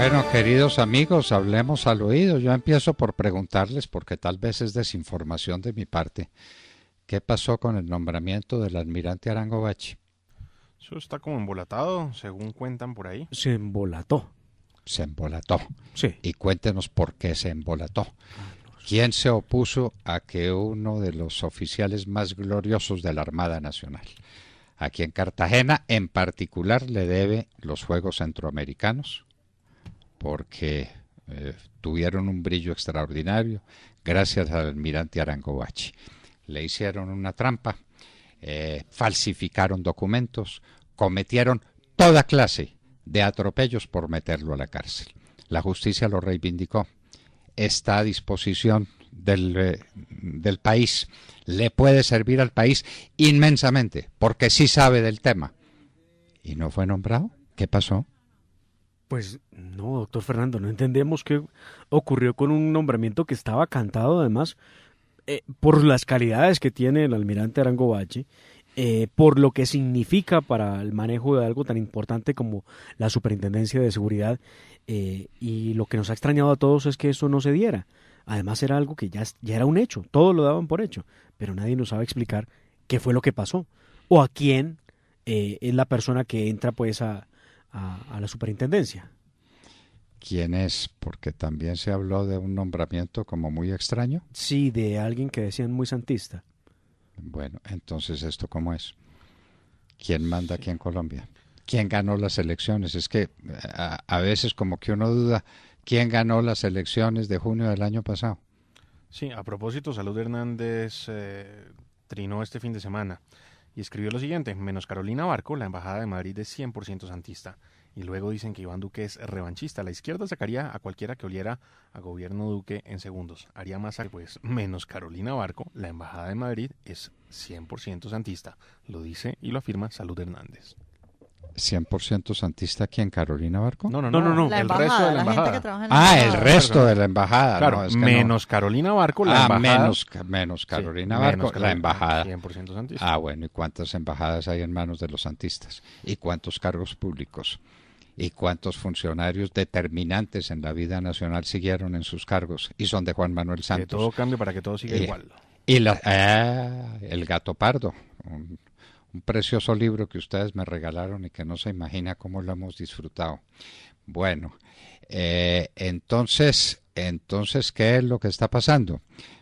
Bueno, queridos amigos, hablemos al oído. Yo empiezo por preguntarles, porque tal vez es desinformación de mi parte, ¿qué pasó con el nombramiento del almirante Arango Bachi? Eso está como embolatado, según cuentan por ahí. Se embolató. Se embolató. Sí. Y cuéntenos por qué se embolató. Ah, ¿Quién se opuso a que uno de los oficiales más gloriosos de la Armada Nacional, aquí en Cartagena en particular, le debe los Juegos Centroamericanos, porque eh, tuvieron un brillo extraordinario gracias al almirante Arangobachi. Le hicieron una trampa, eh, falsificaron documentos, cometieron toda clase de atropellos por meterlo a la cárcel. La justicia lo reivindicó. Está a disposición del, eh, del país. Le puede servir al país inmensamente, porque sí sabe del tema. ¿Y no fue nombrado? ¿Qué pasó? Pues no, doctor Fernando, no entendemos qué ocurrió con un nombramiento que estaba cantado además eh, por las calidades que tiene el almirante Arango Bachi, eh, por lo que significa para el manejo de algo tan importante como la Superintendencia de Seguridad. Eh, y lo que nos ha extrañado a todos es que eso no se diera. Además era algo que ya, ya era un hecho, todos lo daban por hecho, pero nadie nos sabe explicar qué fue lo que pasó o a quién es la persona que entra pues a a, la superintendencia. ¿Quién es? Porque también se habló de un nombramiento como muy extraño. Sí, de alguien que decían muy santista. Bueno, entonces esto cómo es. ¿Quién manda aquí en Colombia? ¿Quién ganó las elecciones? Es que a, veces como que uno duda quién ganó las elecciones de junio del año pasado. Sí, a propósito, Salud Hernández eh, trinó este fin de semana y escribió lo siguiente, menos Carolina Barco, la Embajada de Madrid es 100% santista. Y luego dicen que Iván Duque es revanchista. La izquierda sacaría a cualquiera que oliera a gobierno Duque en segundos. Haría más pues menos Carolina Barco, la Embajada de Madrid es 100% santista. Lo dice y lo afirma Salud Hernández. 100% santista aquí en Carolina Barco? No, no, no, no, el resto de la embajada. ah, el resto de la embajada. menos Carolina Barco, la ah, embajada. Menos, menos Carolina Barco, menos la embajada. 100% santista. Ah, bueno, ¿y cuántas embajadas hay en manos de los santistas? ¿Y cuántos cargos públicos? ¿Y cuántos funcionarios determinantes en la vida nacional siguieron en sus cargos y son de Juan Manuel Santos? Que todo cambie para que todo siga igual. Y ah, el gato pardo, un precioso libro que ustedes me regalaron y que no se imagina cómo lo hemos disfrutado. Bueno, eh, entonces, entonces, ¿qué es lo que está pasando?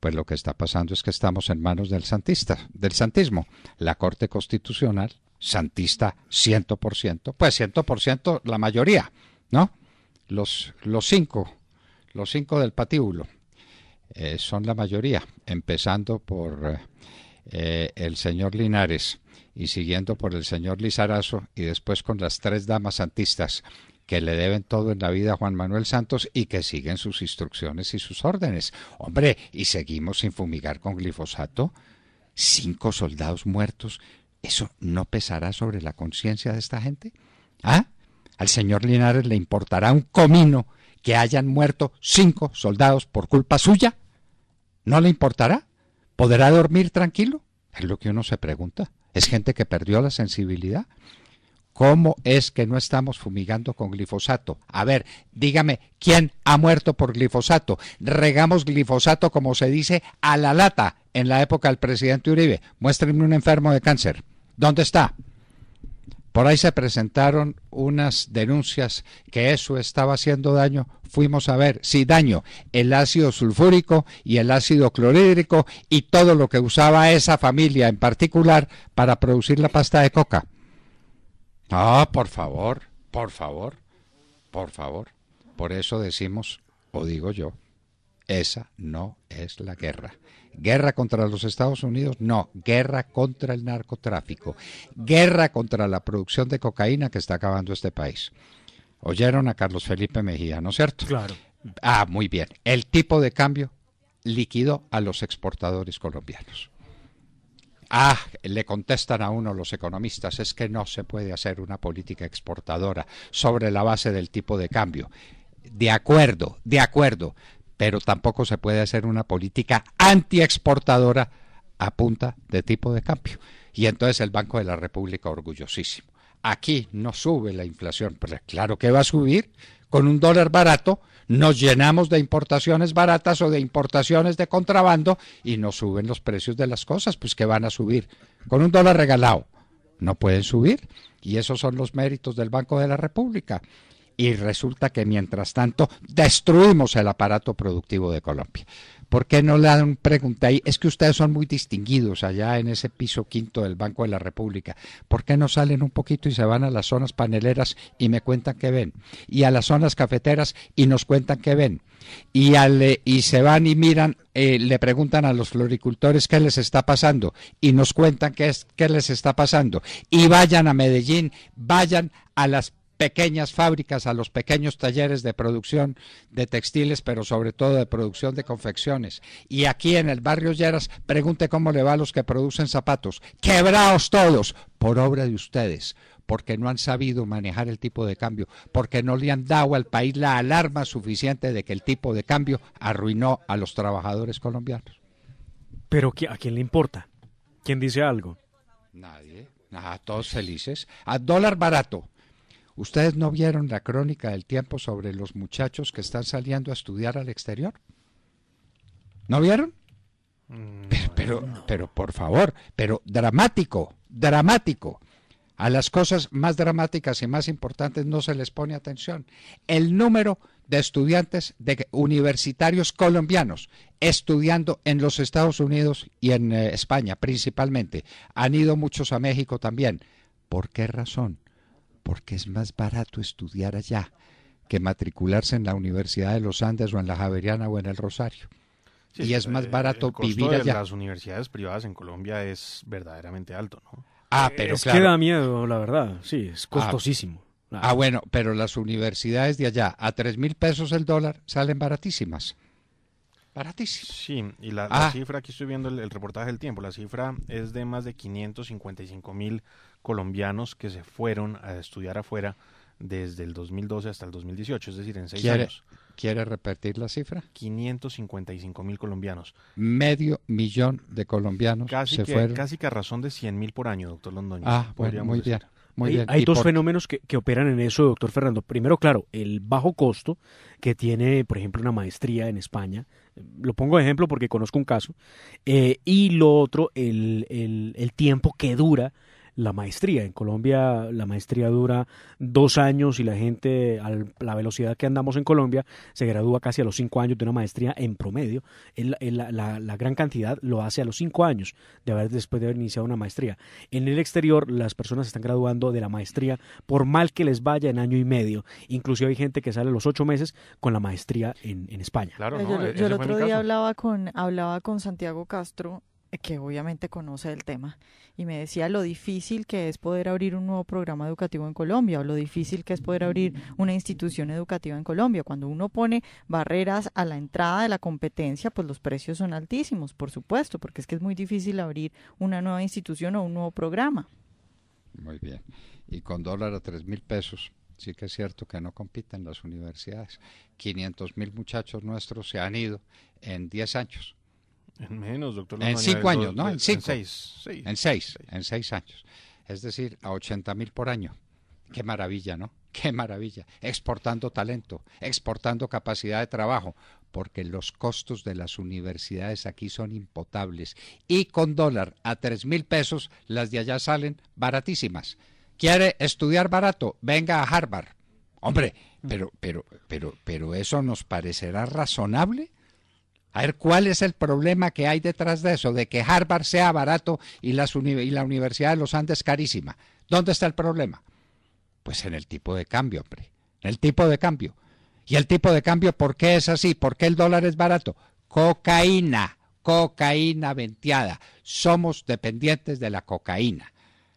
Pues lo que está pasando es que estamos en manos del santista, del santismo. La Corte Constitucional, santista 100%, pues 100% la mayoría, ¿no? Los, los cinco, los cinco del patíbulo, eh, son la mayoría, empezando por... Eh, eh, el señor Linares y siguiendo por el señor Lizarazo y después con las tres damas santistas que le deben todo en la vida a Juan Manuel Santos y que siguen sus instrucciones y sus órdenes. Hombre, y seguimos sin fumigar con glifosato. Cinco soldados muertos. ¿Eso no pesará sobre la conciencia de esta gente? ¿Ah? Al señor Linares le importará un comino que hayan muerto cinco soldados por culpa suya. ¿No le importará? ¿Podrá dormir tranquilo? Es lo que uno se pregunta. Es gente que perdió la sensibilidad. ¿Cómo es que no estamos fumigando con glifosato? A ver, dígame, ¿quién ha muerto por glifosato? Regamos glifosato, como se dice, a la lata en la época del presidente Uribe. Muéstrenme un enfermo de cáncer. ¿Dónde está? Por ahí se presentaron unas denuncias que eso estaba haciendo daño. Fuimos a ver, si daño, el ácido sulfúrico y el ácido clorhídrico y todo lo que usaba esa familia en particular para producir la pasta de coca. Ah, por favor, por favor, por favor. Por eso decimos, o digo yo, esa no es la guerra. Guerra contra los Estados Unidos, no. Guerra contra el narcotráfico. Guerra contra la producción de cocaína que está acabando este país. Oyeron a Carlos Felipe Mejía, ¿no es cierto? Claro. Ah, muy bien. El tipo de cambio líquido a los exportadores colombianos. Ah, le contestan a uno los economistas, es que no se puede hacer una política exportadora sobre la base del tipo de cambio. De acuerdo, de acuerdo, pero tampoco se puede hacer una política antiexportadora a punta de tipo de cambio. Y entonces el Banco de la República orgullosísimo. Aquí no sube la inflación, pero claro que va a subir con un dólar barato, nos llenamos de importaciones baratas o de importaciones de contrabando y nos suben los precios de las cosas, pues que van a subir. Con un dólar regalado, no pueden subir. Y esos son los méritos del Banco de la República y resulta que mientras tanto destruimos el aparato productivo de Colombia. ¿Por qué no le dan pregunta ahí? Es que ustedes son muy distinguidos allá en ese piso quinto del Banco de la República. ¿Por qué no salen un poquito y se van a las zonas paneleras y me cuentan qué ven? Y a las zonas cafeteras y nos cuentan qué ven. Y, eh, y se van y miran, eh, le preguntan a los floricultores qué les está pasando y nos cuentan qué, es, qué les está pasando. Y vayan a Medellín, vayan a las pequeñas fábricas, a los pequeños talleres de producción de textiles, pero sobre todo de producción de confecciones. Y aquí en el barrio Lleras, pregunte cómo le va a los que producen zapatos. Quebraos todos por obra de ustedes, porque no han sabido manejar el tipo de cambio, porque no le han dado al país la alarma suficiente de que el tipo de cambio arruinó a los trabajadores colombianos. Pero ¿a quién le importa? ¿Quién dice algo? Nadie. A todos felices. A dólar barato ¿Ustedes no vieron la crónica del tiempo sobre los muchachos que están saliendo a estudiar al exterior? ¿No vieron? Mm, pero, pero, por favor, pero dramático, dramático. A las cosas más dramáticas y más importantes no se les pone atención. El número de estudiantes de universitarios colombianos estudiando en los Estados Unidos y en eh, España principalmente. Han ido muchos a México también. ¿Por qué razón? porque es más barato estudiar allá que matricularse en la Universidad de los Andes o en la Javeriana o en el Rosario. y es eh, más barato vivir allá. De las universidades privadas en Colombia es verdaderamente alto, ¿no? Ah, pero es que da miedo, la verdad. Sí, es ah, costosísimo. Ah, bueno, pero las universidades de allá a tres mil pesos el dólar salen baratísimas. Baratísimas. Sí, y la, ah. cifra, aquí estoy viendo el, reportaje del tiempo, la cifra es de más de 555 mil colombianos que se fueron a estudiar afuera desde el 2012 hasta el 2018, es decir, en seis años. ¿Quiere repetir la cifra? 555 mil colombianos. Medio millón de colombianos casi se fueron. Casi que a razón de 100 mil por año, doctor Londoño. Ah, muy bien. hay, dos fenómenos que, operan en eso, doctor Fernando. Primero, claro, el bajo costo que tiene, por ejemplo, una maestría en España. Lo pongo de ejemplo porque conozco un caso. Eh, y lo otro, el tiempo que dura la maestría. En Colombia la maestría dura dos años y la gente, a la velocidad que andamos en Colombia, se gradúa casi a los cinco años de una maestría en promedio. la, gran cantidad lo hace a los cinco años de haber, después de haber iniciado una maestría. En el exterior las personas están graduando de la maestría por mal que les vaya en año y medio. Inclusive hay gente que sale a los ocho meses con la maestría en, España. Claro, eh, yo, e-, yo el otro día hablaba con, hablaba con Santiago Castro eh, que obviamente conoce el tema, y me decía lo difícil que es poder abrir un nuevo programa educativo en Colombia o lo difícil que es poder abrir una institución educativa en Colombia. Cuando uno pone barreras a la entrada de la competencia, pues los precios son altísimos, por supuesto, porque es que es muy difícil abrir una nueva institución o un nuevo programa. Muy bien. Y con dólar a tres mil pesos sí que es cierto que no compiten las universidades. 500 mil muchachos nuestros se han ido en 10 años en menos, doctor. En cinco años, ¿no? En, seis, En seis, en seis años. Es decir, a 80 mil por año. Qué maravilla, ¿no? Qué maravilla. Exportando talento, exportando capacidad de trabajo, porque los costos de las universidades aquí son impotables. Y con dólar a 3 mil pesos, las de allá salen baratísimas. ¿Quiere estudiar barato? Venga a Harvard. Hombre, mm. pero, pero, pero, pero eso nos parecerá razonable a ver, ¿cuál es el problema que hay detrás de eso? De que Harvard sea barato y, la Universidad de los Andes carísima. ¿Dónde está el problema? Pues en el tipo de cambio, hombre. En el tipo de cambio. ¿Y el tipo de cambio por qué es así? ¿Por qué el dólar es barato? Cocaína, cocaína venteada. Somos dependientes de la cocaína.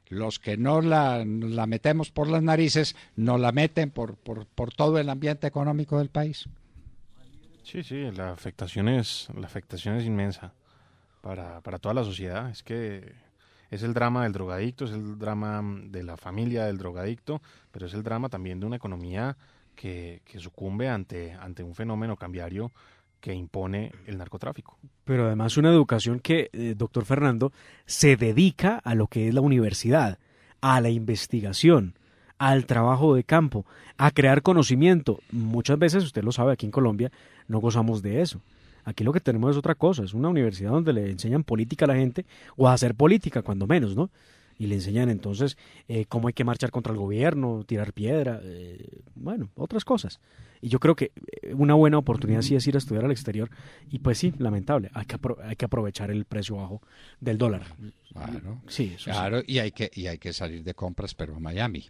Los que no la, metemos por las narices, nos la meten por todo el ambiente económico del país. Sí, sí, la afectación es, la afectación es inmensa para, para toda la sociedad. Es que es el drama del drogadicto, es el drama mm, de la familia del drogadicto, pero es el drama también de una economía que, sucumbe ante, ante un fenómeno cambiario que impone el narcotráfico. Pero además una educación que, eh, doctor Fernando, se dedica a lo que es la universidad, a la investigación, al trabajo de campo, a crear conocimiento. Muchas veces, usted lo sabe, aquí en Colombia no gozamos de eso. Aquí lo que tenemos es otra cosa, es una universidad donde le enseñan política a la gente o a hacer política, cuando menos, ¿no? Y le enseñan entonces eh, cómo hay que marchar contra el gobierno, tirar piedra, eh, bueno, otras cosas. Y yo creo que eh, una buena oportunidad sí es ir a estudiar al exterior. Y pues sí, lamentable, hay que, hay que aprovechar el precio bajo del dólar. Claro. Sí, claro, Y, hay que, y hay que salir de compras, pero a Miami.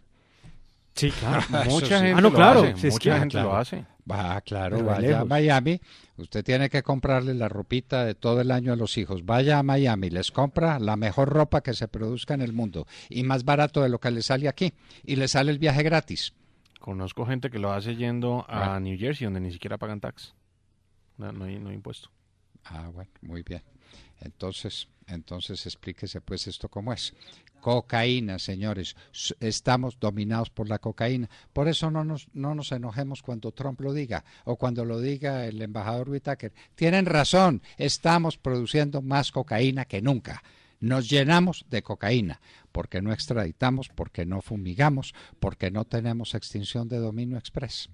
Sí, claro. Mucha gente ah, no, claro. lo hace. mucha gente lo hace. Va, claro, vaya a Miami. Usted tiene que comprarle la ropita de todo el año a los hijos. Vaya a Miami, les compra la mejor ropa que se produzca en el mundo y más barato de lo que le sale aquí. Y le sale el viaje gratis. Conozco gente que lo hace yendo a ah. New Jersey, donde ni siquiera pagan tax. No, no hay impuesto. Ah, bueno, muy bien. Entonces, entonces explíquese pues esto cómo es. Cocaína, señores, estamos dominados por la cocaína. Por eso no nos, enojemos cuando Trump lo diga o cuando lo diga el embajador Whitaker. Tienen razón, estamos produciendo más cocaína que nunca. Nos llenamos de cocaína porque no extraditamos, porque no fumigamos, porque no tenemos extinción de dominio express.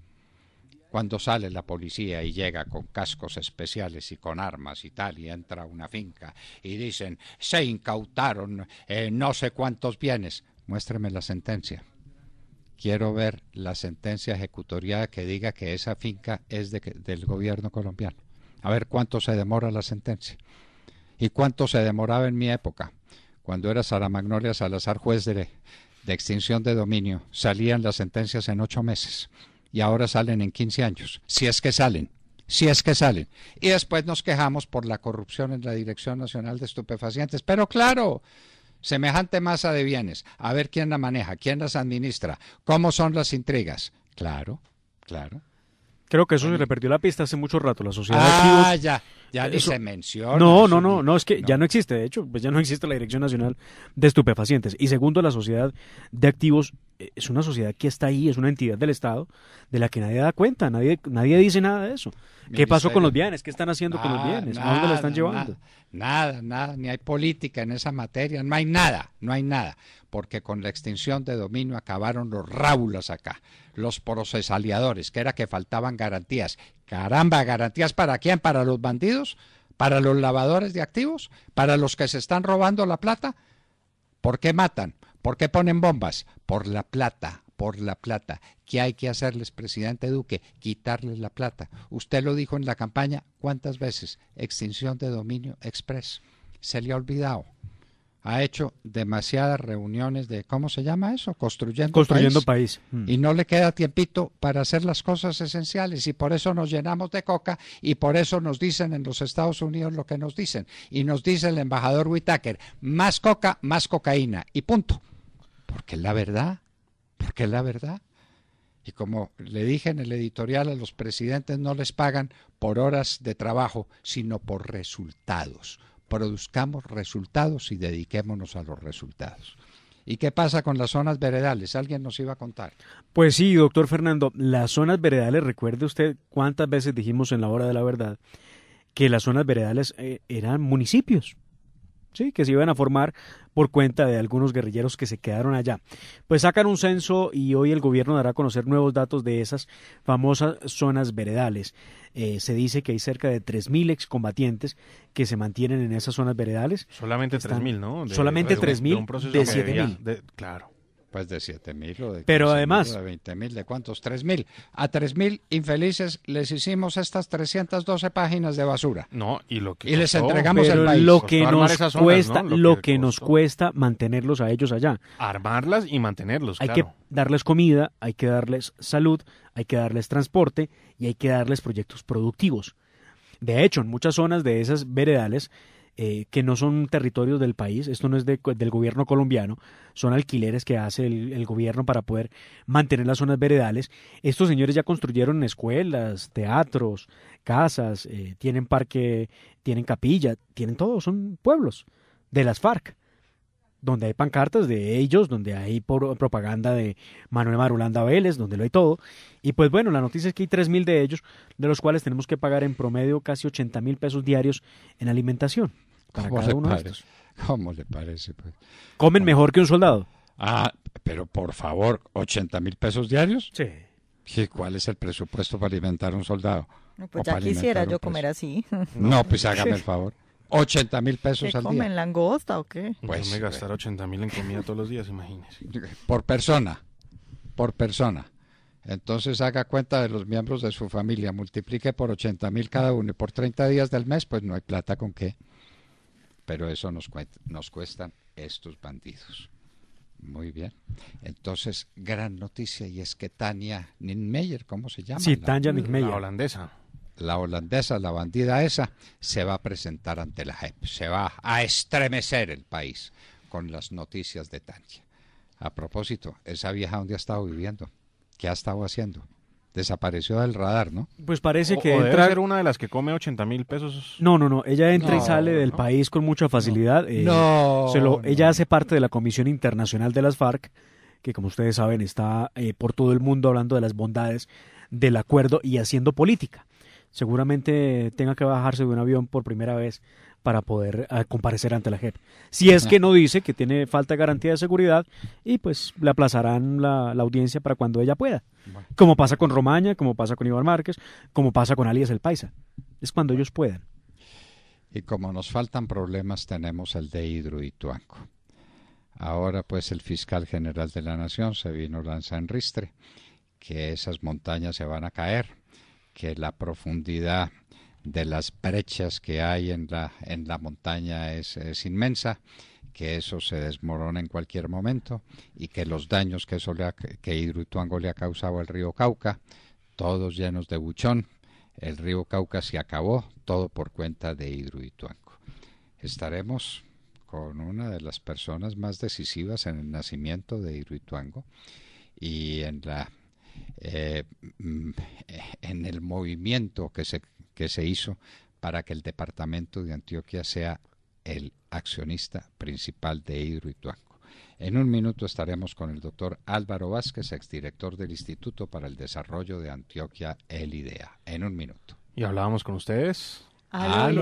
Cuando sale la policía y llega con cascos especiales y con armas y tal, y entra a una finca y dicen, se incautaron eh, no sé cuántos bienes, muéstrame la sentencia. Quiero ver la sentencia ejecutoriada que diga que esa finca es de, del gobierno colombiano. A ver cuánto se demora la sentencia. Y cuánto se demoraba en mi época, cuando era Sara Magnolia Salazar juez de, de extinción de dominio. Salían las sentencias en ocho meses y ahora salen en 15 años, si es que salen si es que salen. Y después nos quejamos por la corrupción en la Dirección Nacional de Estupefacientes. Pero claro, semejante masa de bienes, a ver quién la maneja, quién las administra, cómo son las intrigas. Claro, claro. Creo que eso se le la pista hace mucho rato, la sociedad. Ah, ya. Ya eh, se menciona. No, no, no, no, es que ya no existe, de hecho, pues ya no existe la Dirección Nacional de Estupefacientes. Y segundo, la Sociedad de Activos eh, es una sociedad que está ahí, es una entidad del Estado de la que nadie da cuenta, nadie, nadie dice nada de eso. ¿Qué pasó con los bienes? ¿Qué están haciendo con los ah, bienes? ¿A dónde lo están llevando? Nada, nada, ni hay política en esa materia, no hay nada, no hay nada, porque con la extinción de dominio acabaron los rábulas acá, los procesaliadores, que era que faltaban garantías, Caramba, garantías para quién? Para los bandidos, para los lavadores de activos, para los que se están robando la plata. ¿Por qué matan? ¿Por qué ponen bombas? Por la plata, por la plata. ¿Qué hay que hacerles, presidente Duque? Quitarles la plata. Usted lo dijo en la campaña, ¿cuántas veces? Extinción de dominio express. Se le ha olvidado ha hecho demasiadas reuniones de, ¿cómo se llama eso? Construyendo, Construyendo país. Mm. Y no le queda tiempito para hacer las cosas esenciales y por eso nos llenamos de coca y por eso nos dicen en los Estados Unidos lo que nos dicen. Y nos dice el embajador Whitaker, más coca, más cocaína y punto. Porque es la verdad, porque es la verdad. Y como le dije en el editorial, a los presidentes no les pagan por horas de trabajo, sino por resultados produzcamos resultados y dediquémonos a los resultados. ¿Y qué pasa con las zonas veredales? Alguien nos iba a contar. Pues sí, doctor Fernando, las zonas veredales, recuerde usted cuántas veces dijimos en la hora de la verdad que las zonas veredales eh, eran municipios, ¿sí? que se iban a formar por cuenta de algunos guerrilleros que se quedaron allá. Pues sacan un censo y hoy el gobierno dará a conocer nuevos datos de esas famosas zonas veredales. Eh, se dice que hay cerca de 3.000 excombatientes que se mantienen en esas zonas veredales. Solamente 3.000, ¿no? solamente 3.000 de, 7.000. Claro. Pues de 7 mil o de Pero además, de 20 mil, ¿de cuántos? 3 mil. A 3 mil infelices les hicimos estas 312 páginas de basura. No, y lo que. Y les entregamos el país. Lo que nos cuesta, lo, que, nos cuesta mantenerlos a ellos allá. Armarlas y mantenerlos. Hay que darles comida, hay que darles salud, hay que darles transporte y hay que darles proyectos productivos. De hecho, en muchas zonas de esas veredales eh, que no son territorios del país, esto no es del gobierno colombiano, son alquileres que hace el, el, gobierno para poder mantener las zonas veredales. Estos señores ya construyeron escuelas, teatros, casas, eh, tienen parque, tienen capilla, tienen todo, son pueblos de las FARC donde hay pancartas de ellos, donde hay propaganda de Manuel Marulanda Vélez, donde lo hay todo. Y pues bueno, la noticia es que hay mil de ellos, de los cuales tenemos que pagar en promedio casi 80 mil pesos diarios en alimentación ¿Cómo le parece? Pues? ¿Comen mejor que un soldado? Ah, pero por favor, ¿80 mil pesos diarios? Sí. ¿Y cuál es el presupuesto para alimentar a un soldado? pues ya quisiera yo comer así. No, pues hágame el favor. 80 mil pesos al día. comen langosta o qué? Pues, pues me gastar 80 mil en comida todos los días, imagínese. Por persona, por persona. Entonces haga cuenta de los miembros de su familia, multiplique por 80 mil cada uno y por 30 días del mes, pues no hay plata con qué. Pero eso nos, cuesta, nos cuestan estos bandidos. Muy bien. Entonces, gran noticia y es que Tania Ninmeyer, ¿cómo se llama? Sí, Tania Ninmeyer. holandesa la holandesa, la bandida esa, se va a presentar ante la JEP. Se va a estremecer el país con las noticias de Tania. A propósito, esa vieja dónde ha estado viviendo, qué ha estado haciendo. Desapareció del radar, ¿no? Pues parece que entra... ser una de las que come 80 mil pesos. No, no, no. Ella entra y sale del país con mucha facilidad. Eh, no. se Ella hace parte de la Comisión Internacional de las FARC, que como ustedes saben está eh, por todo el mundo hablando de las bondades del acuerdo y haciendo política seguramente tenga que bajarse de un avión por primera vez para poder eh, comparecer ante la JEP. Si es que no dice que tiene falta de garantía de seguridad y pues le aplazarán la, audiencia para cuando ella pueda. Como pasa con Romaña, como pasa con Iván Márquez, como pasa con Alias el Paisa. Es cuando ellos puedan. Y como nos faltan problemas, tenemos el de y Hidro Tuanco Ahora pues el fiscal general de la nación se vino lanza en ristre que esas montañas se van a caer que la profundidad de las brechas que hay en la, en la montaña es, inmensa, que eso se desmorona en cualquier momento y que los daños que, eso le ha, que Hidroituango le ha causado al río Cauca, todos llenos de buchón, el río Cauca se acabó, todo por cuenta de Hidroituango. Estaremos con una de las personas más decisivas en el nacimiento de Hidroituango y en la eh, mm, eh, en el movimiento que se, que se hizo para que el departamento de Antioquia sea el accionista principal de Hidroituango. En un minuto estaremos con el doctor Álvaro Vázquez, exdirector del Instituto para el Desarrollo de Antioquia, el IDEA. En un minuto. Y hablábamos con ustedes. Al,